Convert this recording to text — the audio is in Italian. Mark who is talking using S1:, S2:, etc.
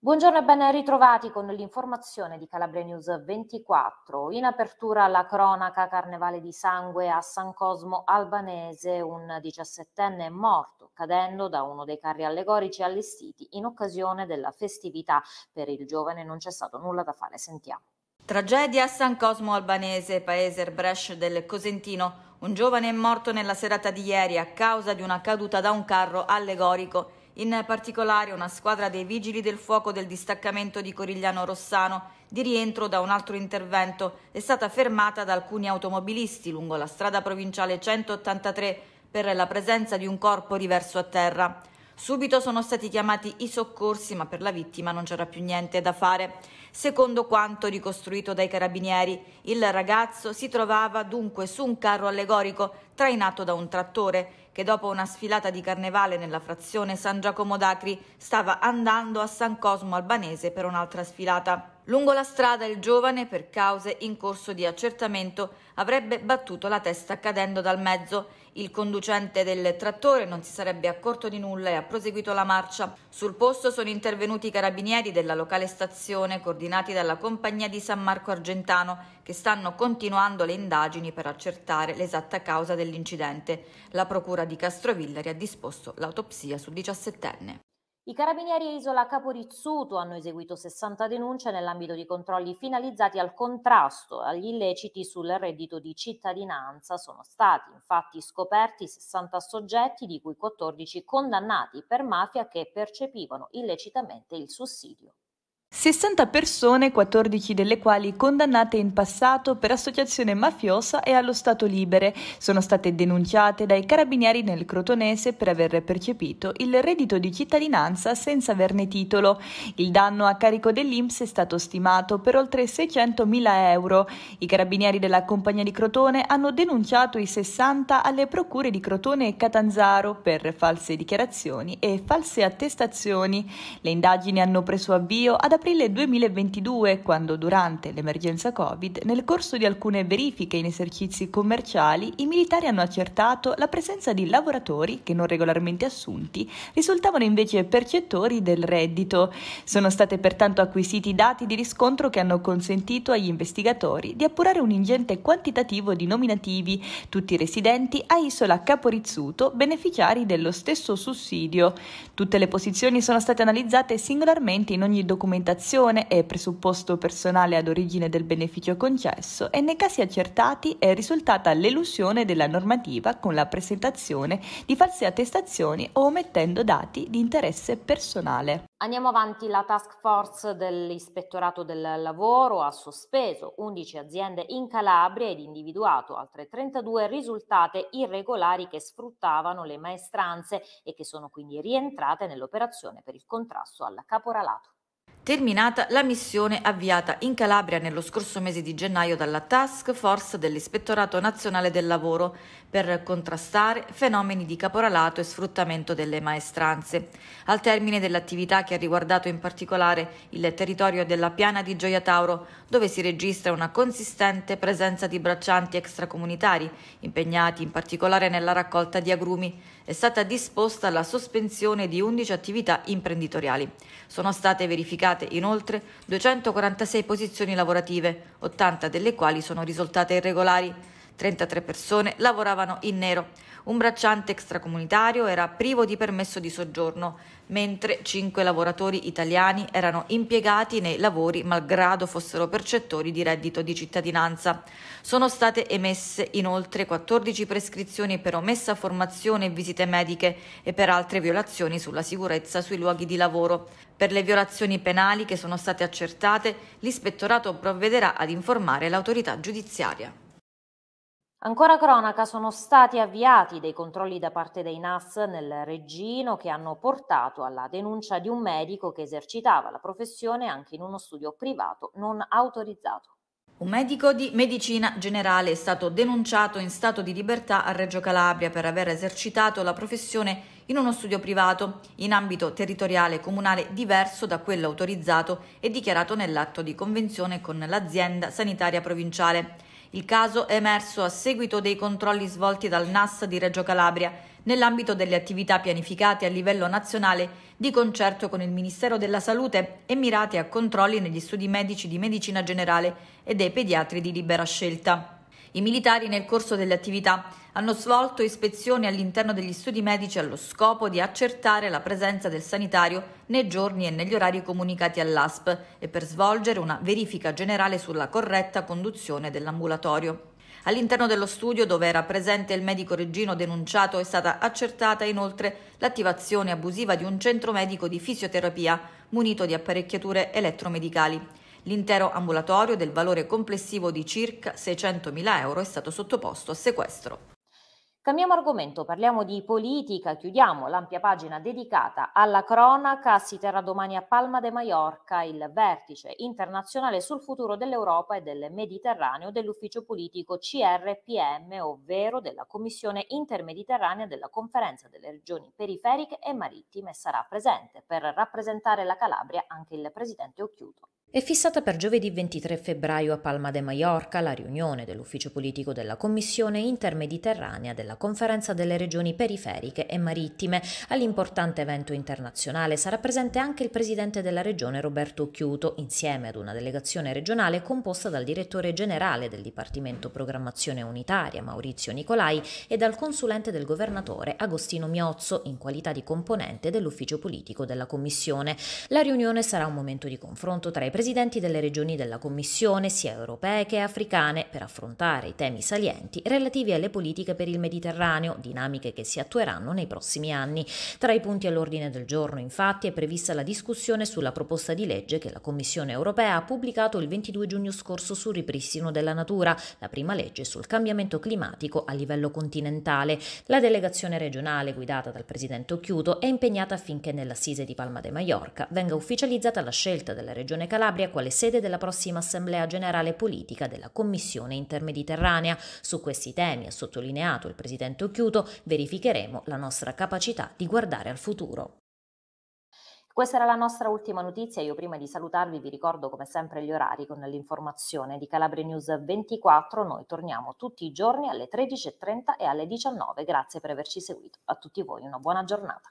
S1: Buongiorno e ben ritrovati con l'informazione di Calabria News 24. In apertura la cronaca Carnevale di Sangue a San Cosmo Albanese, un 17enne è morto cadendo da uno dei carri allegorici allestiti in occasione della festività. Per il giovane non c'è stato nulla da fare, sentiamo.
S2: Tragedia a San Cosmo Albanese, paese Brescia del Cosentino. Un giovane è morto nella serata di ieri a causa di una caduta da un carro allegorico. In particolare una squadra dei vigili del fuoco del distaccamento di Corigliano Rossano, di rientro da un altro intervento, è stata fermata da alcuni automobilisti lungo la strada provinciale 183 per la presenza di un corpo riverso a terra. Subito sono stati chiamati i soccorsi, ma per la vittima non c'era più niente da fare. Secondo quanto ricostruito dai carabinieri, il ragazzo si trovava dunque su un carro allegorico trainato da un trattore che dopo una sfilata di carnevale nella frazione San Giacomo d'Acri stava andando a San Cosmo Albanese per un'altra sfilata. Lungo la strada il giovane, per cause in corso di accertamento, avrebbe battuto la testa cadendo dal mezzo. Il conducente del trattore non si sarebbe accorto di nulla e ha proseguito la marcia. Sul posto sono intervenuti i carabinieri della locale stazione, coordinati dalla compagnia di San Marco Argentano, che stanno continuando le indagini per accertare l'esatta causa dell'incidente. La procura di Castrovillari ha disposto l'autopsia sul 17enne.
S1: I carabinieri Isola Capo Rizzuto hanno eseguito 60 denunce nell'ambito di controlli finalizzati al contrasto agli illeciti sul reddito di cittadinanza. Sono stati infatti scoperti 60 soggetti, di cui 14 condannati per mafia che percepivano illecitamente il sussidio.
S3: 60 persone, 14 delle quali condannate in passato per associazione mafiosa e allo Stato libere, sono state denunciate dai carabinieri nel Crotonese per aver percepito il reddito di cittadinanza senza averne titolo. Il danno a carico dell'Inps è stato stimato per oltre 600 mila euro. I carabinieri della compagnia di Crotone hanno denunciato i 60 alle procure di Crotone e Catanzaro per false dichiarazioni e false attestazioni. Le indagini hanno preso avvio ad aprile 2022, quando durante l'emergenza Covid, nel corso di alcune verifiche in esercizi commerciali, i militari hanno accertato la presenza di lavoratori che non regolarmente assunti risultavano invece percettori del reddito. Sono state pertanto acquisiti dati di riscontro che hanno consentito agli investigatori di appurare un ingente quantitativo di nominativi, tutti residenti a Isola Caporizzuto, beneficiari dello stesso sussidio. Tutte le posizioni sono state analizzate singolarmente in ogni documentazione alimentazione e presupposto personale ad origine del beneficio concesso e nei casi accertati è risultata l'elusione della normativa con la presentazione di false attestazioni o omettendo dati di interesse personale.
S1: Andiamo avanti, la task force dell'ispettorato del lavoro ha sospeso 11 aziende in Calabria ed individuato altre 32 risultate irregolari che sfruttavano le maestranze e che sono quindi rientrate nell'operazione per il contrasto al caporalato.
S2: Terminata la missione avviata in Calabria nello scorso mese di gennaio dalla Task Force dell'Ispettorato Nazionale del Lavoro per contrastare fenomeni di caporalato e sfruttamento delle maestranze. Al termine dell'attività che ha riguardato in particolare il territorio della piana di Gioia Tauro, dove si registra una consistente presenza di braccianti extracomunitari, impegnati in particolare nella raccolta di agrumi, è stata disposta la sospensione di 11 attività imprenditoriali. Sono state verificate realizzate inoltre 246 posizioni lavorative, 80 delle quali sono risultate irregolari. 33 persone lavoravano in nero. Un bracciante extracomunitario era privo di permesso di soggiorno, mentre cinque lavoratori italiani erano impiegati nei lavori malgrado fossero percettori di reddito di cittadinanza. Sono state emesse inoltre 14 prescrizioni per omessa formazione e visite mediche e per altre violazioni sulla sicurezza sui luoghi di lavoro. Per le violazioni penali che sono state accertate, l'ispettorato provvederà ad informare l'autorità giudiziaria.
S1: Ancora cronaca, sono stati avviati dei controlli da parte dei NAS nel Reggino che hanno portato alla denuncia di un medico che esercitava la professione anche in uno studio privato non autorizzato.
S2: Un medico di medicina generale è stato denunciato in stato di libertà a Reggio Calabria per aver esercitato la professione in uno studio privato, in ambito territoriale comunale diverso da quello autorizzato e dichiarato nell'atto di convenzione con l'azienda sanitaria provinciale. Il caso è emerso a seguito dei controlli svolti dal NAS di Reggio Calabria nell'ambito delle attività pianificate a livello nazionale di concerto con il Ministero della Salute e mirate a controlli negli studi medici di medicina generale e dei pediatri di libera scelta. I militari nel corso delle attività hanno svolto ispezioni all'interno degli studi medici allo scopo di accertare la presenza del sanitario nei giorni e negli orari comunicati all'ASP e per svolgere una verifica generale sulla corretta conduzione dell'ambulatorio. All'interno dello studio, dove era presente il medico reggino denunciato, è stata accertata inoltre l'attivazione abusiva di un centro medico di fisioterapia munito di apparecchiature elettromedicali. L'intero ambulatorio del valore complessivo di circa 600.000 euro è stato sottoposto a sequestro.
S1: Cambiamo argomento, parliamo di politica, chiudiamo l'ampia pagina dedicata alla cronaca, si terrà domani a Palma de Mallorca il vertice internazionale sul futuro dell'Europa e del Mediterraneo dell'ufficio politico CRPM, ovvero della Commissione Intermediterranea della Conferenza delle Regioni Periferiche e Marittime. Sarà presente per rappresentare la Calabria anche il presidente Occhiuto. È fissata per giovedì 23 febbraio a Palma de Mallorca la riunione dell'ufficio politico della Commissione intermediterranea della Conferenza delle Regioni Periferiche e Marittime. All'importante evento internazionale sarà presente anche il presidente della Regione Roberto Chiuto, insieme ad una delegazione regionale composta dal direttore generale del Dipartimento Programmazione Unitaria Maurizio Nicolai e dal consulente del governatore Agostino Miozzo, in qualità di componente dell'ufficio politico della Commissione. La riunione sarà un momento di confronto tra i presidenti presidenti delle regioni della Commissione, sia europee che africane, per affrontare i temi salienti relativi alle politiche per il Mediterraneo, dinamiche che si attueranno nei prossimi anni. Tra i punti all'ordine del giorno, infatti, è prevista la discussione sulla proposta di legge che la Commissione europea ha pubblicato il 22 giugno scorso sul ripristino della natura, la prima legge sul cambiamento climatico a livello continentale. La delegazione regionale guidata dal presidente Occhiuto è impegnata affinché nell'assise di Palma de Mallorca venga ufficializzata la scelta della regione Calabria Calabria quale sede della prossima Assemblea Generale Politica della Commissione Intermediterranea. Su questi temi, ha sottolineato il Presidente Occhiuto, verificheremo la nostra capacità di guardare al futuro. Questa era la nostra ultima notizia. Io prima di salutarvi vi ricordo come sempre gli orari con l'informazione di Calabria News 24. Noi torniamo tutti i giorni alle 13.30 e alle 19. Grazie per averci seguito. A tutti voi una buona giornata.